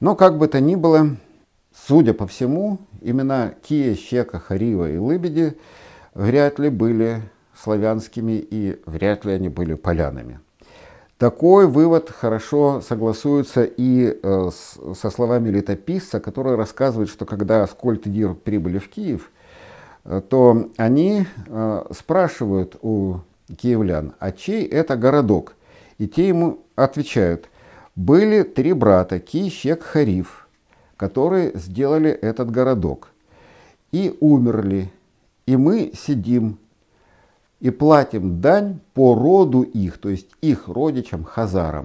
Но как бы то ни было, судя по всему, имена Кия, Щека, Харива и Лыбеди вряд ли были славянскими и вряд ли они были полянами. Такой вывод хорошо согласуется и э, со словами летописца, который рассказывает, что когда Аскольд и Дир прибыли в Киев, э, то они э, спрашивают у киевлян, а чей это городок? И те ему отвечают – были три брата Ки, Хариф, которые сделали этот городок. И умерли. И мы сидим и платим дань по роду их, то есть их родичам, хазарам.